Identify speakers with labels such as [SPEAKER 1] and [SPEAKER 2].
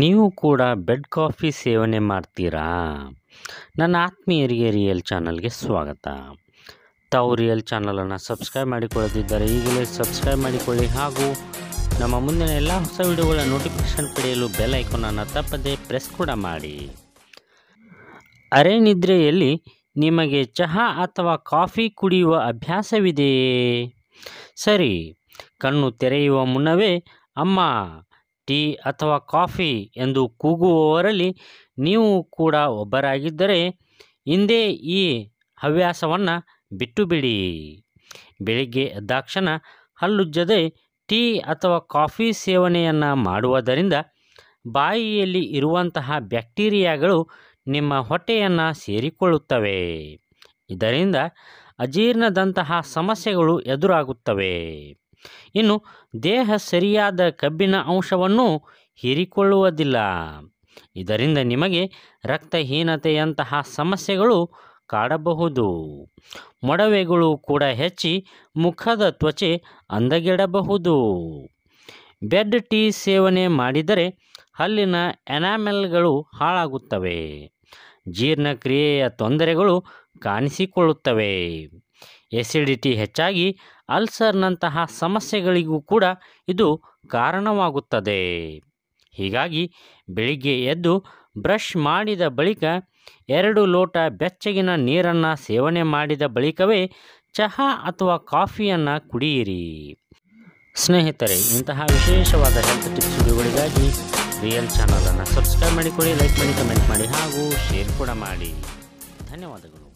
[SPEAKER 1] ನೀವು ಕೂಡ bed coffee ಸೇವನೆ ಮಾಡ್ತೀರಾ ನನ್ನ ಆತ್ಮೀಯರಿಗೆ ರಿಯಲ್ ಚಾನಲ್ಗೆ ಸ್ವಾಗತ ತಾವು ರಿಯಲ್ ಚಾನಲನ್ನು ಸಬ್ಸ್ಕ್ರೈಬ್ ಮಾಡಿಕೊಳ್ಳದಿದ್ದರೆ ಈಗಲೇ ಸಬ್ಸ್ಕ್ರೈಬ್ ಮಾಡಿಕೊಳ್ಳಿ ಹಾಗೂ ನಮ್ಮ ಮುಂದಿನ ಎಲ್ಲ ಹೊಸ ವಿಡಿಯೋಗಳ ನೋಟಿಫಿಕೇಷನ್ ಪಡೆಯಲು ಬೆಲ್ ಐಕೊನನ್ನು ತಪ್ಪದೆ ಪ್ರೆಸ್ ಕೂಡ ಮಾಡಿ ಅರೆ ನಿದ್ರೆಯಲ್ಲಿ ನಿಮಗೆ ಚಹಾ ಅಥವಾ ಕಾಫಿ ಕುಡಿಯುವ ಅಭ್ಯಾಸವಿದೆಯೇ ಸರಿ ಕಣ್ಣು ತೆರೆಯುವ ಮುನ್ನವೇ ಅಮ್ಮ ಟೀ ಅಥವಾ ಕಾಫಿ ಎಂದು ಕೂಗುವವರಲ್ಲಿ ನೀವು ಕೂಡ ಒಬ್ಬರಾಗಿದ್ದರೆ ಹಿಂದೆ ಈ ಹವ್ಯಾಸವನ್ನು ಬಿಟ್ಟು ಬಿಡಿ ಬೆಳಿಗ್ಗೆ ಎದ್ದಾಕ್ಷಣ ಹಲ್ಲುಜ್ಜದೆ ಟೀ ಅಥವಾ ಕಾಫಿ ಸೇವನೆಯನ್ನು ಮಾಡುವುದರಿಂದ ಬಾಯಿಯಲ್ಲಿ ಇರುವಂತಹ ಬ್ಯಾಕ್ಟೀರಿಯಾಗಳು ನಿಮ್ಮ ಹೊಟ್ಟೆಯನ್ನು ಸೇರಿಕೊಳ್ಳುತ್ತವೆ ಇದರಿಂದ ಅಜೀರ್ಣದಂತಹ ಸಮಸ್ಯೆಗಳು ಎದುರಾಗುತ್ತವೆ ಇನ್ನು ದೇಹ ಸರಿಯಾದ ಕಬ್ಬಿನ ಅಂಶವನ್ನು ಹೀರಿಕೊಳ್ಳುವುದಿಲ್ಲ ಇದರಿಂದ ನಿಮಗೆ ರಕ್ತಹೀನತೆಯಂತಹ ಸಮಸ್ಯೆಗಳು ಕಾಡಬಹುದು ಮೊಡವೆಗಳು ಕೂಡ ಹೆಚ್ಚಿ ಮುಖದ ತ್ವಚೆ ಅಂದಗೆಡಬಹುದು ಬೆಡ್ ಟೀ ಸೇವನೆ ಮಾಡಿದರೆ ಹಲ್ಲಿನ ಎನಾಮೆಲ್ಗಳು ಹಾಳಾಗುತ್ತವೆ ಜೀರ್ಣಕ್ರಿಯೆಯ ತೊಂದರೆಗಳು ಕಾಣಿಸಿಕೊಳ್ಳುತ್ತವೆ ಎಸಿಡಿಟಿ ಹೆಚ್ಚಾಗಿ ಅಲ್ಸರ್ನಂತಹ ಸಮಸ್ಯೆಗಳಿಗೂ ಕೂಡ ಇದು ಕಾರಣವಾಗುತ್ತದೆ ಹೀಗಾಗಿ ಬೆಳಿಗ್ಗೆ ಎದ್ದು ಬ್ರಷ್ ಮಾಡಿದ ಬಳಿಕ ಎರಡು ಲೋಟ ಬೆಚ್ಚಗಿನ ನೀರನ್ನು ಸೇವನೆ ಮಾಡಿದ ಬಳಿಕವೇ ಚಹಾ ಅಥವಾ ಕಾಫಿಯನ್ನು ಕುಡಿಯಿರಿ ಸ್ನೇಹಿತರೆ ಇಂತಹ ವಿಶೇಷವಾದ ಹೆಲ್ತ್ ಟಿಪ್ಸ್ ವಿಡಿಯೋಗಳಿಗಾಗಿ ರಿಯಲ್ ಚಾನಲನ್ನು ಸಬ್ಸ್ಕ್ರೈಬ್ ಮಾಡಿಕೊಳ್ಳಿ ಲೈಕ್ ಮಾಡಿ ಕಮೆಂಟ್ ಮಾಡಿ ಹಾಗೂ ಶೇರ್ ಕೂಡ ಮಾಡಿ ಧನ್ಯವಾದಗಳು